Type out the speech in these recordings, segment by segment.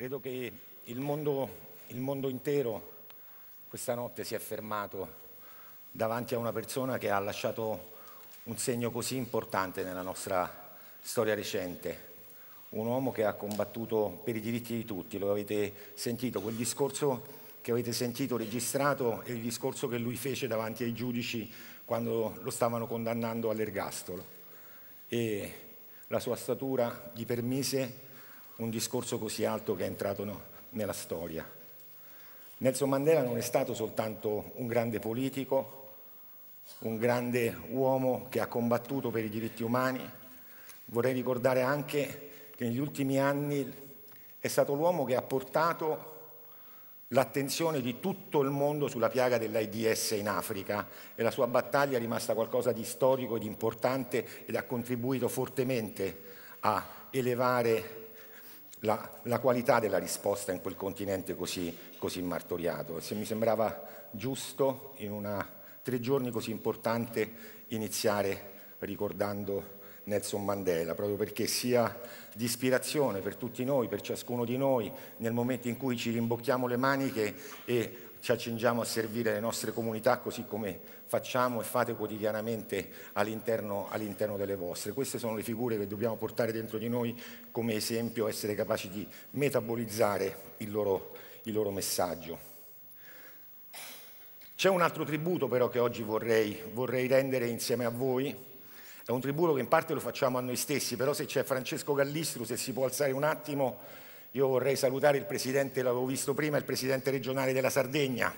Credo che il mondo, il mondo intero questa notte si è fermato davanti a una persona che ha lasciato un segno così importante nella nostra storia recente. Un uomo che ha combattuto per i diritti di tutti, lo avete sentito, quel discorso che avete sentito registrato e il discorso che lui fece davanti ai giudici quando lo stavano condannando all'ergastolo. E la sua statura gli permise un discorso così alto che è entrato no, nella storia. Nelson Mandela non è stato soltanto un grande politico, un grande uomo che ha combattuto per i diritti umani. Vorrei ricordare anche che negli ultimi anni è stato l'uomo che ha portato l'attenzione di tutto il mondo sulla piaga dell'AIDS in Africa e la sua battaglia è rimasta qualcosa di storico e di importante ed ha contribuito fortemente a elevare la, la, qualità della risposta in quel continente così, così martoriato. Se mi sembrava giusto in una, tre giorni così importante iniziare ricordando Nelson Mandela, proprio perché sia di ispirazione per tutti noi, per ciascuno di noi, nel momento in cui ci rimbocchiamo le maniche e ci accingiamo a servire le nostre comunità così come facciamo e fate quotidianamente all'interno, all'interno delle vostre. Queste sono le figure che dobbiamo portare dentro di noi come esempio, essere capaci di metabolizzare il loro, il loro messaggio. C'è un altro tributo però che oggi vorrei, vorrei, rendere insieme a voi, è un tributo che in parte lo facciamo a noi stessi, però se c'è Francesco Gallistru, se si può alzare un attimo, io vorrei salutare il presidente, l'avevo visto prima, il presidente regionale della Sardegna.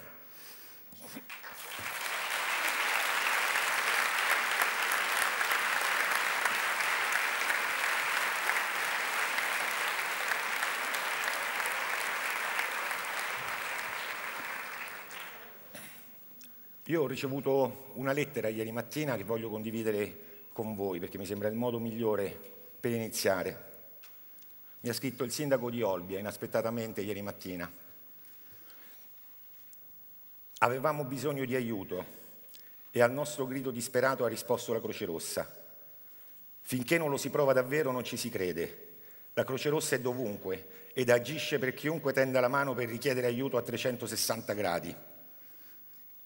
Io ho ricevuto una lettera ieri mattina che voglio condividere con voi perché mi sembra il modo migliore per iniziare. Mi ha scritto il sindaco di Olbia inaspettatamente ieri mattina. Avevamo bisogno di aiuto e al nostro grido disperato ha risposto la Croce Rossa. Finché non lo si prova davvero non ci si crede. La Croce Rossa è dovunque ed agisce per chiunque tenda la mano per richiedere aiuto a 360 gradi.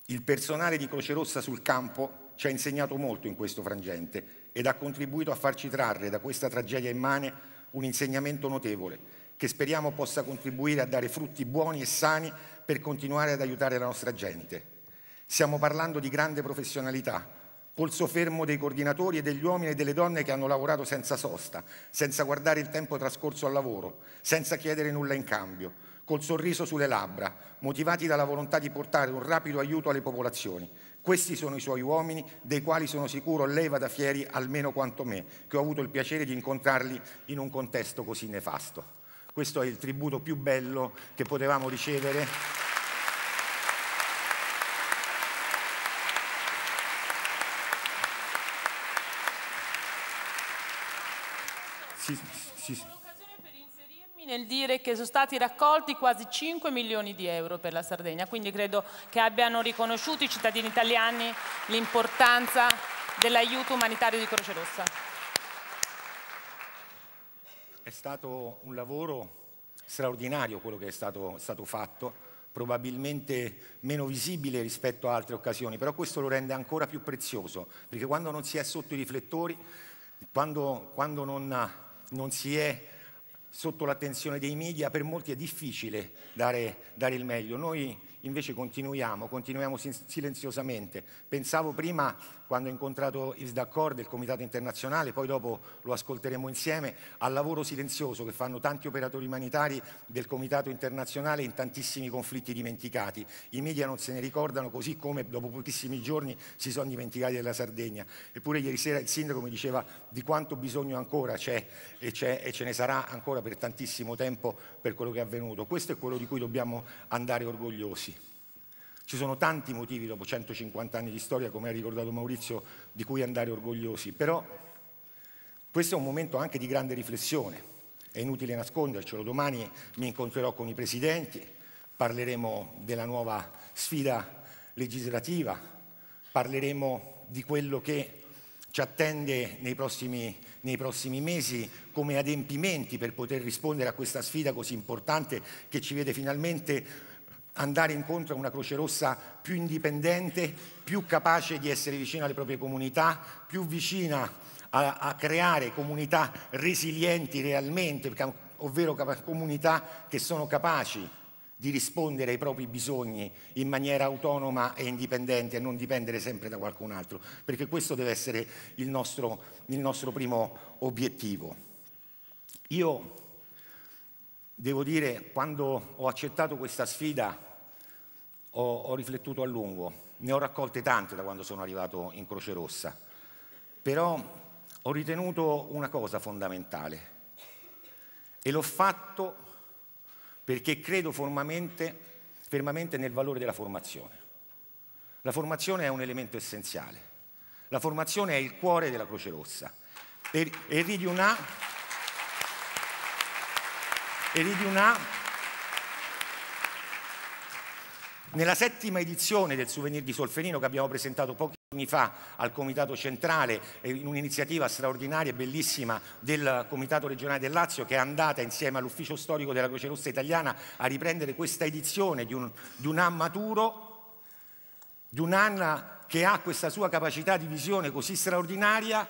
Il personale di Croce Rossa sul campo ci ha insegnato molto in questo frangente ed ha contribuito a farci trarre da questa tragedia immane un insegnamento notevole che speriamo possa contribuire a dare frutti buoni e sani per continuare ad aiutare la nostra gente. Stiamo parlando di grande professionalità, polso fermo dei coordinatori e degli uomini e delle donne che hanno lavorato senza sosta, senza guardare il tempo trascorso al lavoro, senza chiedere nulla in cambio, col sorriso sulle labbra, motivati dalla volontà di portare un rapido aiuto alle popolazioni. Questi sono i suoi uomini, dei quali sono sicuro lei vada fieri almeno quanto me, che ho avuto il piacere di incontrarli in un contesto così nefasto. Questo è il tributo più bello che potevamo ricevere. nel dire che sono stati raccolti quasi 5 milioni di euro per la Sardegna, quindi credo che abbiano riconosciuto i cittadini italiani l'importanza dell'aiuto umanitario di Croce Rossa. È stato un lavoro straordinario quello che è stato, stato fatto, probabilmente meno visibile rispetto a altre occasioni, però questo lo rende ancora più prezioso, perché quando non si è sotto i riflettori, quando, quando non, non si è sotto l'attenzione dei media, per molti è difficile dare, dare il meglio. Noi invece continuiamo, continuiamo silenziosamente. Pensavo prima quando ho incontrato il D'accordo, il Comitato Internazionale, poi dopo lo ascolteremo insieme, al lavoro silenzioso che fanno tanti operatori umanitari del Comitato Internazionale in tantissimi conflitti dimenticati. I media non se ne ricordano così come dopo pochissimi giorni si sono dimenticati della Sardegna. Eppure ieri sera il sindaco mi diceva di quanto bisogno ancora c'è e, c'è e ce ne sarà ancora per tantissimo tempo per quello che è avvenuto. Questo è quello di cui dobbiamo andare orgogliosi. Ci sono tanti motivi dopo 150 anni di storia, come ha ricordato Maurizio, di cui andare orgogliosi, però questo è un momento anche di grande riflessione. È inutile nascondercelo, domani mi incontrerò con i presidenti, parleremo della nuova sfida legislativa, parleremo di quello che ci attende nei prossimi, nei prossimi, mesi come adempimenti per poter rispondere a questa sfida così importante che ci vede finalmente andare incontro a una Croce Rossa più indipendente, più capace di essere vicina alle proprie comunità, più vicina a, a creare comunità resilienti realmente, ovvero comunità che sono capaci di rispondere ai propri bisogni in maniera autonoma e indipendente e non dipendere sempre da qualcun altro, perché questo deve essere il nostro, il nostro primo obiettivo. Io devo dire, quando ho accettato questa sfida, ho, ho riflettuto a lungo, ne ho raccolte tante da quando sono arrivato in Croce Rossa, però ho ritenuto una cosa fondamentale e l'ho fatto perché credo formamente, fermamente nel valore della formazione. La formazione è un elemento essenziale, la formazione è il cuore della Croce Rossa. E, e una Nella settima edizione del souvenir di Solferino che abbiamo presentato pochi giorni fa al Comitato Centrale, eh, in un'iniziativa straordinaria e bellissima del Comitato Regionale del Lazio che è andata insieme all'Ufficio Storico della Croce Rossa Italiana a riprendere questa edizione di un, di un maturo, di un anno che ha questa sua capacità di visione così straordinaria,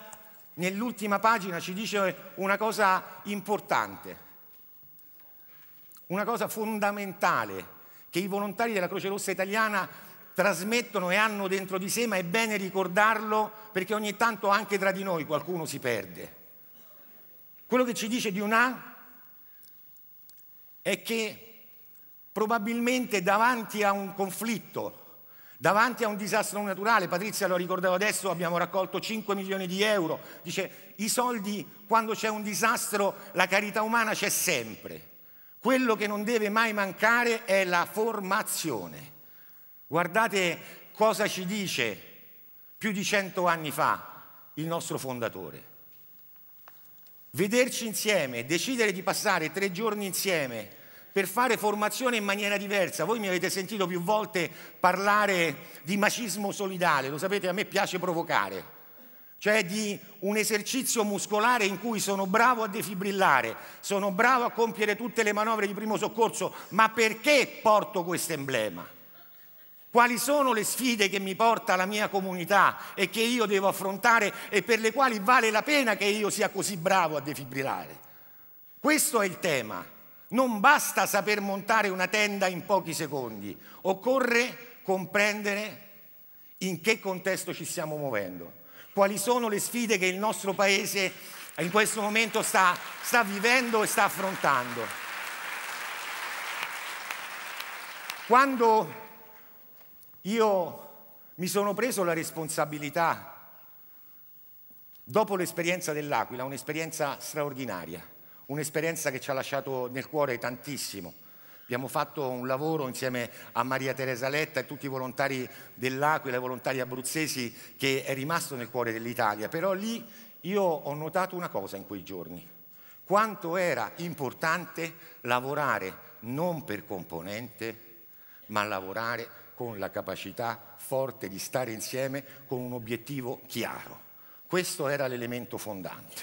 nell'ultima pagina ci dice una cosa importante, una cosa fondamentale che i volontari della Croce Rossa italiana trasmettono e hanno dentro di sé, ma è bene ricordarlo perché ogni tanto anche tra di noi qualcuno si perde. Quello che ci dice di Dionà è che probabilmente davanti a un conflitto, davanti a un disastro naturale, Patrizia lo ricordava adesso, abbiamo raccolto 5 milioni di euro, dice i soldi quando c'è un disastro, la carità umana c'è sempre. Quello che non deve mai mancare è la formazione. Guardate cosa ci dice più di cento anni fa il nostro fondatore. Vederci insieme, decidere di passare tre giorni insieme per fare formazione in maniera diversa. Voi mi avete sentito più volte parlare di macismo solidale, lo sapete, a me piace provocare cioè di un esercizio muscolare in cui sono bravo a defibrillare, sono bravo a compiere tutte le manovre di primo soccorso, ma perché porto questo emblema? Quali sono le sfide che mi porta la mia comunità e che io devo affrontare e per le quali vale la pena che io sia così bravo a defibrillare? Questo è il tema. Non basta saper montare una tenda in pochi secondi, occorre comprendere in che contesto ci stiamo muovendo quali sono le sfide che il nostro Paese in questo momento sta, sta vivendo e sta affrontando. Quando io mi sono preso la responsabilità Dopo l'esperienza dell'Aquila, un'esperienza straordinaria, un'esperienza che ci ha lasciato nel cuore tantissimo, Abbiamo fatto un lavoro insieme a Maria Teresa Letta e tutti i volontari dell'Aquila, i volontari abruzzesi, che è rimasto nel cuore dell'Italia. Però lì io ho notato una cosa in quei giorni, quanto era importante lavorare non per componente, ma lavorare con la capacità forte di stare insieme con un obiettivo chiaro. Questo era l'elemento fondante.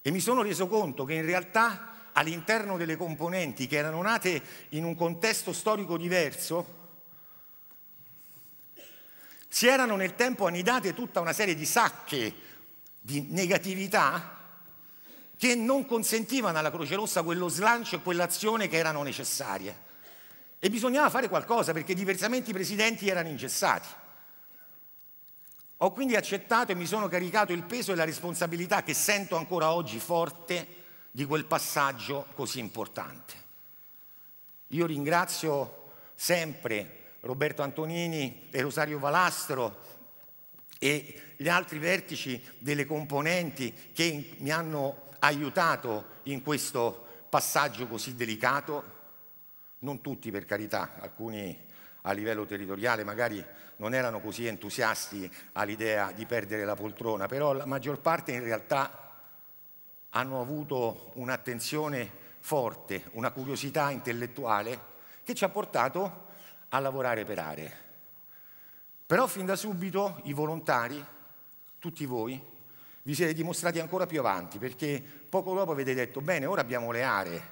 E mi sono reso conto che in realtà all'interno delle componenti che erano nate in un contesto storico diverso, si erano nel tempo annidate tutta una serie di sacche di negatività che non consentivano alla Croce Rossa quello slancio e quell'azione che erano necessarie. E bisognava fare qualcosa perché diversamente i presidenti erano ingessati. Ho quindi accettato e mi sono caricato il peso e la responsabilità che sento ancora oggi forte di quel passaggio così importante. Io ringrazio sempre Roberto Antonini e Rosario Valastro e gli altri vertici delle componenti che mi hanno aiutato in questo passaggio così delicato, non tutti per carità, alcuni a livello territoriale magari non erano così entusiasti all'idea di perdere la poltrona, però la maggior parte in realtà hanno avuto un'attenzione forte, una curiosità intellettuale che ci ha portato a lavorare per aree. Però fin da subito i volontari, tutti voi, vi siete dimostrati ancora più avanti perché poco dopo avete detto bene, ora abbiamo le aree,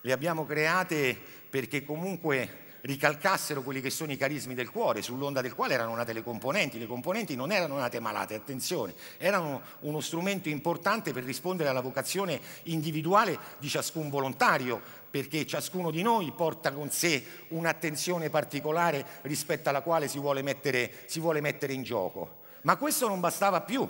le abbiamo create perché comunque ricalcassero quelli che sono i carismi del cuore, sull'onda del quale erano nate le componenti. Le componenti non erano nate malate, attenzione, erano uno strumento importante per rispondere alla vocazione individuale di ciascun volontario, perché ciascuno di noi porta con sé un'attenzione particolare rispetto alla quale si vuole mettere, si vuole mettere in gioco. Ma questo non bastava più.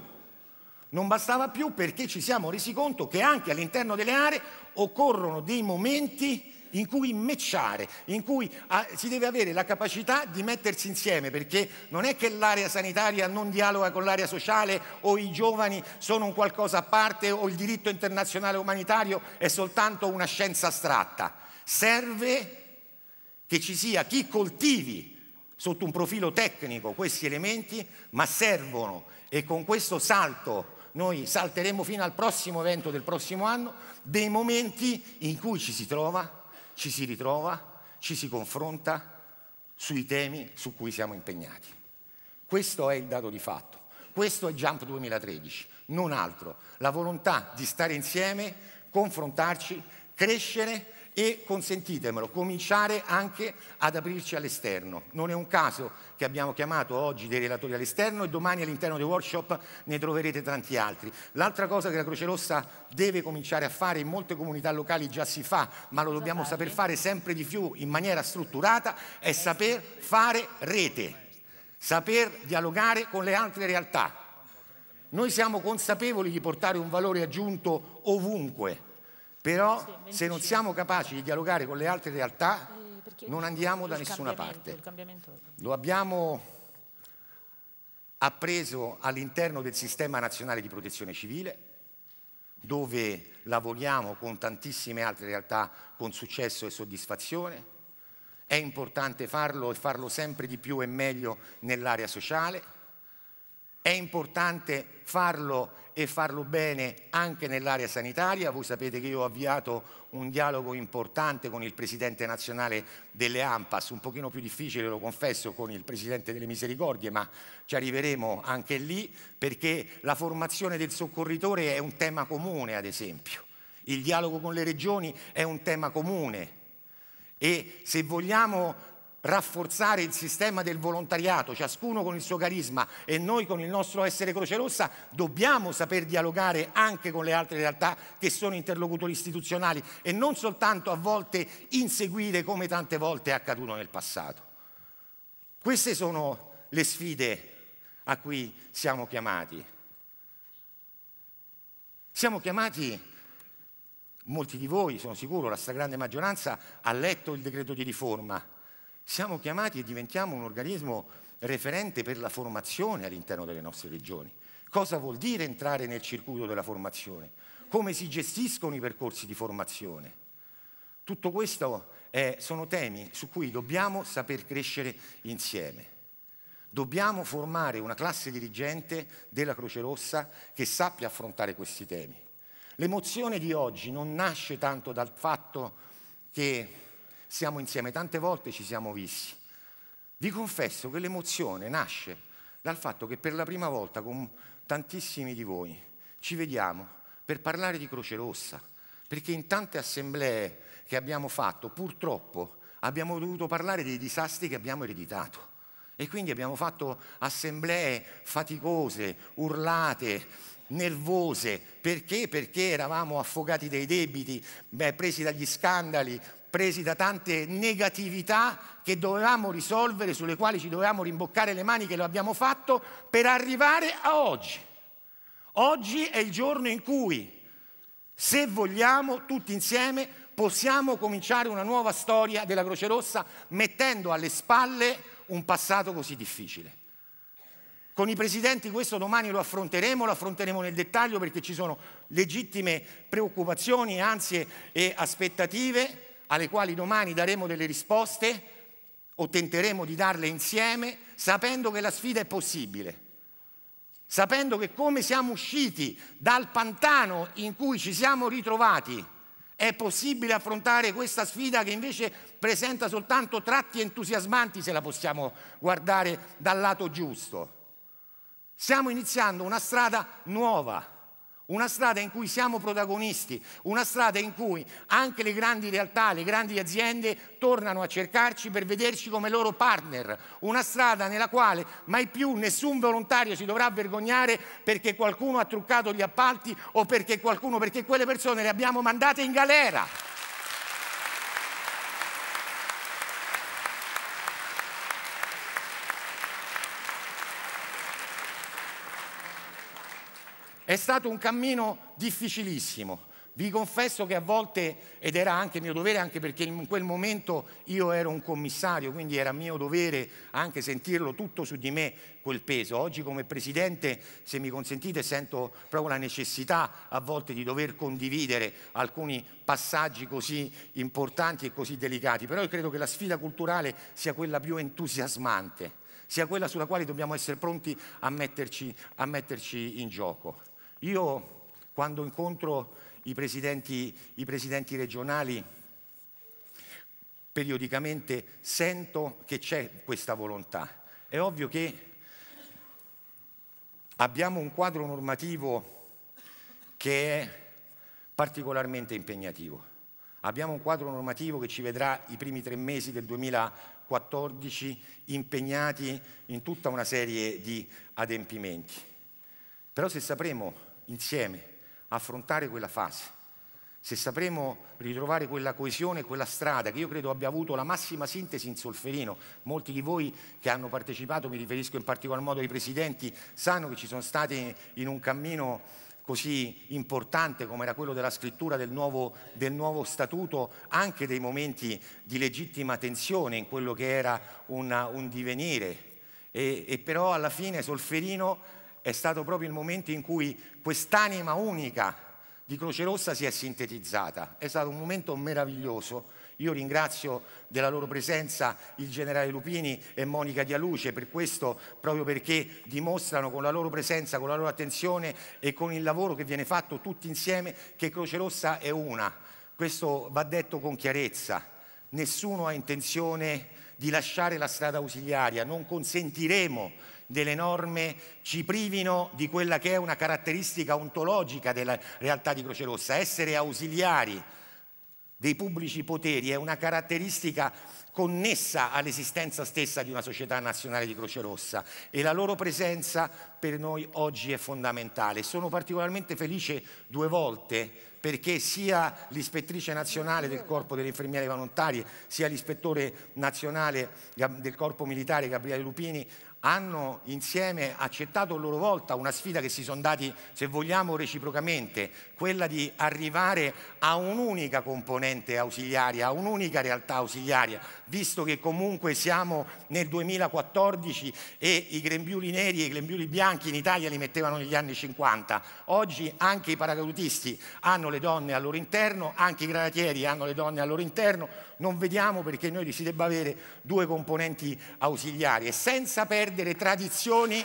Non bastava più perché ci siamo resi conto che anche all'interno delle aree occorrono dei momenti in cui mecciare, in cui ah, si deve avere la capacità di mettersi insieme, perché non è che l'area sanitaria non dialoga con l'area sociale o i giovani sono un qualcosa a parte o il diritto internazionale umanitario è soltanto una scienza astratta. Serve che ci sia chi coltivi sotto un profilo tecnico questi elementi, ma servono e con questo salto noi salteremo fino al prossimo evento del prossimo anno, dei momenti in cui ci si trova ci si ritrova, ci si confronta sui temi su cui siamo impegnati. Questo è il dato di fatto, questo è Jump 2013, non altro, la volontà di stare insieme, confrontarci, crescere e consentitemelo, cominciare anche ad aprirci all'esterno. Non è un caso che abbiamo chiamato oggi dei relatori all'esterno e domani all'interno dei workshop ne troverete tanti altri. L'altra cosa che la Croce Rossa deve cominciare a fare in molte comunità locali già si fa, ma lo dobbiamo saper fare sempre di più in maniera strutturata, è saper fare rete, saper dialogare con le altre realtà. Noi siamo consapevoli di portare un valore aggiunto ovunque però se non siamo capaci di dialogare con le altre realtà eh, non andiamo da nessuna parte. Lo abbiamo appreso all'interno del sistema nazionale di protezione civile, dove lavoriamo con tantissime altre realtà con successo e soddisfazione. È importante farlo e farlo sempre di più e meglio nell'area sociale. È importante farlo e farlo bene anche nell'area sanitaria. Voi sapete che io ho avviato un dialogo importante con il presidente nazionale delle AMPAS, un pochino più difficile, lo confesso, con il presidente delle Misericordie, ma ci arriveremo anche lì perché la formazione del soccorritore è un tema comune, ad esempio. Il dialogo con le regioni è un tema comune e se vogliamo rafforzare il sistema del volontariato, ciascuno con il suo carisma e noi con il nostro essere Croce Rossa, dobbiamo saper dialogare anche con le altre realtà che sono interlocutori istituzionali e non soltanto a volte inseguire come tante volte è accaduto nel passato. Queste sono le sfide a cui siamo chiamati. Siamo chiamati molti di voi, sono sicuro, la stragrande maggioranza ha letto il decreto di riforma siamo chiamati e diventiamo un organismo referente per la formazione all'interno delle nostre regioni. Cosa vuol dire entrare nel circuito della formazione? Come si gestiscono i percorsi di formazione? Tutto questo è, sono temi su cui dobbiamo saper crescere insieme. Dobbiamo formare una classe dirigente della Croce Rossa che sappia affrontare questi temi. L'emozione di oggi non nasce tanto dal fatto che siamo insieme, tante volte ci siamo visti. Vi confesso che l'emozione nasce dal fatto che per la prima volta con tantissimi di voi ci vediamo per parlare di Croce Rossa, perché in tante assemblee che abbiamo fatto purtroppo abbiamo dovuto parlare dei disastri che abbiamo ereditato. E quindi abbiamo fatto assemblee faticose, urlate, nervose. Perché? Perché eravamo affogati dai debiti, beh, presi dagli scandali, presi da tante negatività che dovevamo risolvere, sulle quali ci dovevamo rimboccare le mani, che lo abbiamo fatto, per arrivare a oggi. Oggi è il giorno in cui, se vogliamo, tutti insieme possiamo cominciare una nuova storia della Croce Rossa mettendo alle spalle un passato così difficile. Con i presidenti questo domani lo affronteremo, lo affronteremo nel dettaglio perché ci sono legittime preoccupazioni, ansie e aspettative alle quali domani daremo delle risposte o tenteremo di darle insieme, sapendo che la sfida è possibile, sapendo che come siamo usciti dal pantano in cui ci siamo ritrovati, è possibile affrontare questa sfida che invece presenta soltanto tratti entusiasmanti se la possiamo guardare dal lato giusto. Stiamo iniziando una strada nuova una strada in cui siamo protagonisti, una strada in cui anche le grandi realtà, le grandi aziende tornano a cercarci per vederci come loro partner, una strada nella quale mai più nessun volontario si dovrà vergognare perché qualcuno ha truccato gli appalti o perché qualcuno, perché quelle persone le abbiamo mandate in galera. È stato un cammino difficilissimo. Vi confesso che a volte, ed era anche mio dovere, anche perché in quel momento io ero un commissario, quindi era mio dovere anche sentirlo tutto su di me quel peso. Oggi come Presidente, se mi consentite, sento proprio la necessità a volte di dover condividere alcuni passaggi così importanti e così delicati, però io credo che la sfida culturale sia quella più entusiasmante, sia quella sulla quale dobbiamo essere pronti a metterci, a metterci in gioco. Io quando incontro i presidenti, i presidenti regionali periodicamente sento che c'è questa volontà. È ovvio che abbiamo un quadro normativo che è particolarmente impegnativo. Abbiamo un quadro normativo che ci vedrà i primi tre mesi del 2014 impegnati in tutta una serie di adempimenti. Però se sapremo insieme affrontare quella fase, se sapremo ritrovare quella coesione, quella strada che io credo abbia avuto la massima sintesi in Solferino, molti di voi che hanno partecipato, mi riferisco in particolar modo ai presidenti, sanno che ci sono stati in un cammino così importante come era quello della scrittura del nuovo, del nuovo statuto, anche dei momenti di legittima tensione in quello che era una, un divenire. E, e però alla fine Solferino è stato proprio il momento in cui quest'anima unica di Croce Rossa si è sintetizzata. È stato un momento meraviglioso. Io ringrazio della loro presenza il generale Lupini e Monica Dialuce per questo, proprio perché dimostrano con la loro presenza, con la loro attenzione e con il lavoro che viene fatto tutti insieme che Croce Rossa è una. Questo va detto con chiarezza. Nessuno ha intenzione di lasciare la strada ausiliaria, non consentiremo delle norme ci privino di quella che è una caratteristica ontologica della realtà di Croce Rossa. Essere ausiliari dei pubblici poteri è una caratteristica connessa all'esistenza stessa di una società nazionale di Croce Rossa e la loro presenza per noi oggi è fondamentale. Sono particolarmente felice due volte perché sia l'ispettrice nazionale del corpo delle infermiere volontarie sia l'ispettore nazionale del corpo militare Gabriele Lupini hanno insieme accettato a loro volta una sfida che si sono dati, se vogliamo, reciprocamente, quella di arrivare a un'unica componente ausiliaria, a un'unica realtà ausiliaria, visto che comunque siamo nel 2014 e i grembiuli neri e i grembiuli bianchi in Italia li mettevano negli anni 50. Oggi anche i paracadutisti hanno le donne al loro interno, anche i granatieri hanno le donne al loro interno, non vediamo perché noi si debba avere due componenti ausiliari e senza perdere tradizioni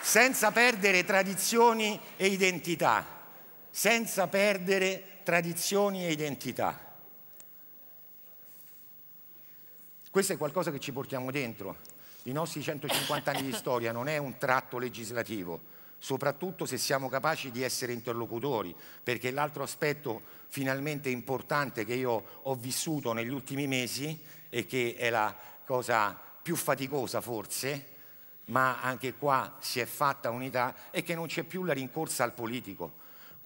senza perdere tradizioni e identità, senza perdere tradizioni e identità. Questo è qualcosa che ci portiamo dentro, i nostri 150 anni di storia non è un tratto legislativo, soprattutto se siamo capaci di essere interlocutori, perché l'altro aspetto finalmente importante che io ho vissuto negli ultimi mesi e che è la cosa più faticosa forse, ma anche qua si è fatta unità, è che non c'è più la rincorsa al politico,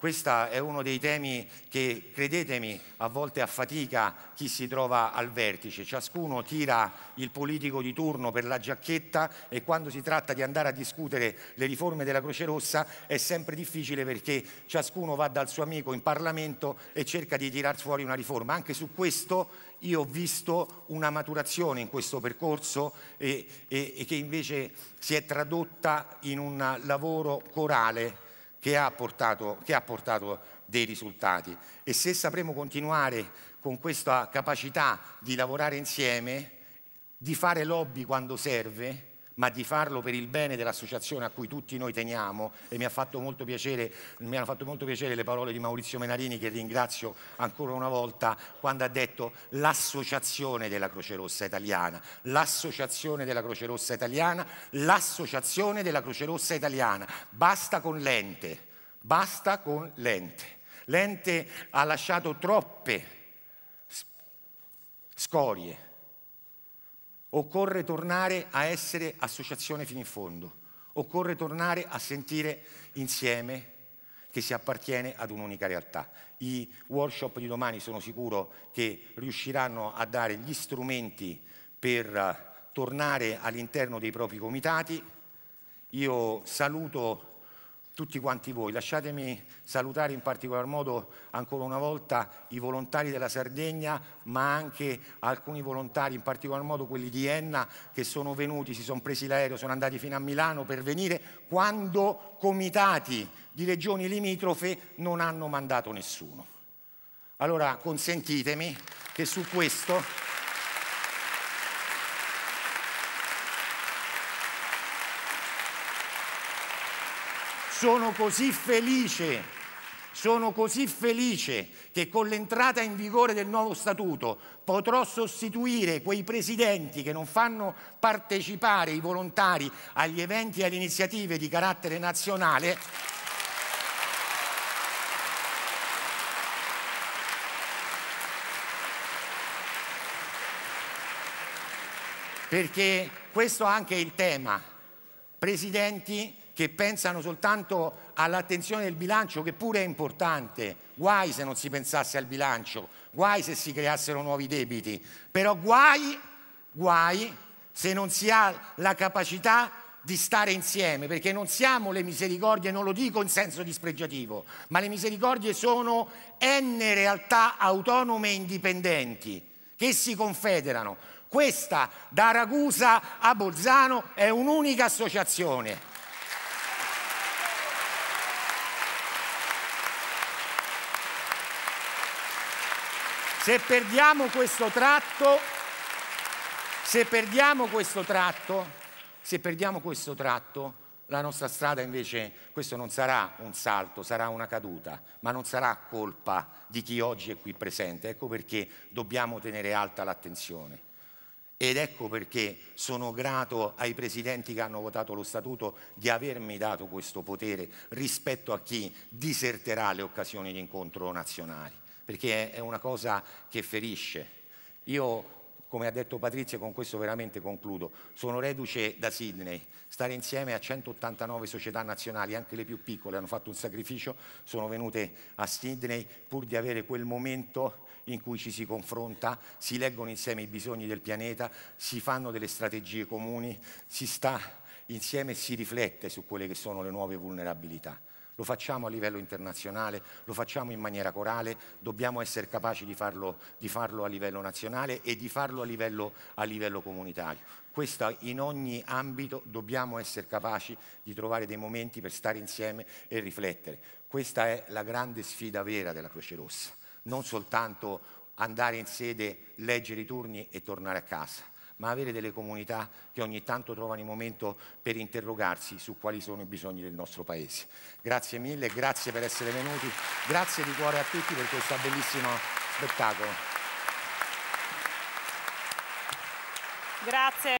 questo è uno dei temi che, credetemi, a volte affatica chi si trova al vertice. Ciascuno tira il politico di turno per la giacchetta e quando si tratta di andare a discutere le riforme della Croce Rossa è sempre difficile perché ciascuno va dal suo amico in Parlamento e cerca di tirar fuori una riforma. Anche su questo io ho visto una maturazione in questo percorso e, e, e che invece si è tradotta in un lavoro corale che ha portato, che ha portato dei risultati e se sapremo continuare con questa capacità di lavorare insieme, di fare lobby quando serve, ma di farlo per il bene dell'associazione a cui tutti noi teniamo e mi, piacere, mi, hanno fatto molto piacere le parole di Maurizio Menarini che ringrazio ancora una volta quando ha detto l'associazione della Croce Rossa Italiana, l'associazione della Croce Rossa Italiana, l'associazione della Croce Rossa Italiana, basta con l'ente, basta con l'ente. L'ente ha lasciato troppe scorie, Occorre tornare a essere associazione fino in fondo, occorre tornare a sentire insieme che si appartiene ad un'unica realtà. I workshop di domani sono sicuro che riusciranno a dare gli strumenti per tornare all'interno dei propri comitati. Io saluto tutti quanti voi. Lasciatemi salutare in particolar modo ancora una volta i volontari della Sardegna, ma anche alcuni volontari, in particolar modo quelli di Enna, che sono venuti, si sono presi l'aereo, sono andati fino a Milano per venire quando comitati di regioni limitrofe non hanno mandato nessuno. Allora consentitemi che su questo Sono così felice sono così felice che con l'entrata in vigore del nuovo statuto potrò sostituire quei presidenti che non fanno partecipare i volontari agli eventi e alle iniziative di carattere nazionale. Perché questo anche è anche il tema. Presidenti che pensano soltanto all'attenzione del bilancio, che pure è importante. Guai se non si pensasse al bilancio, guai se si creassero nuovi debiti, però guai, guai se non si ha la capacità di stare insieme, perché non siamo le misericordie, non lo dico in senso dispregiativo, ma le misericordie sono n realtà autonome e indipendenti che si confederano. Questa da Ragusa a Bolzano è un'unica associazione. Se perdiamo questo tratto, se perdiamo questo tratto, se perdiamo questo tratto, la nostra strada invece, questo non sarà un salto, sarà una caduta, ma non sarà colpa di chi oggi è qui presente. Ecco perché dobbiamo tenere alta l'attenzione. Ed ecco perché sono grato ai presidenti che hanno votato lo statuto di avermi dato questo potere rispetto a chi diserterà le occasioni di incontro nazionali perché è una cosa che ferisce. Io, come ha detto Patrizia, con questo veramente concludo, sono reduce da Sydney, stare insieme a 189 società nazionali, anche le più piccole hanno fatto un sacrificio, sono venute a Sydney pur di avere quel momento in cui ci si confronta, si leggono insieme i bisogni del pianeta, si fanno delle strategie comuni, si sta insieme e si riflette su quelle che sono le nuove vulnerabilità. Lo facciamo a livello internazionale, lo facciamo in maniera corale, dobbiamo essere capaci di farlo, di farlo a livello nazionale e di farlo a livello, a livello comunitario. Questa in ogni ambito dobbiamo essere capaci di trovare dei momenti per stare insieme e riflettere. Questa è la grande sfida vera della Croce Rossa, non soltanto andare in sede, leggere i turni e tornare a casa ma avere delle comunità che ogni tanto trovano il momento per interrogarsi su quali sono i bisogni del nostro Paese. Grazie mille, grazie per essere venuti, grazie di cuore a tutti per questo bellissimo spettacolo. Grazie.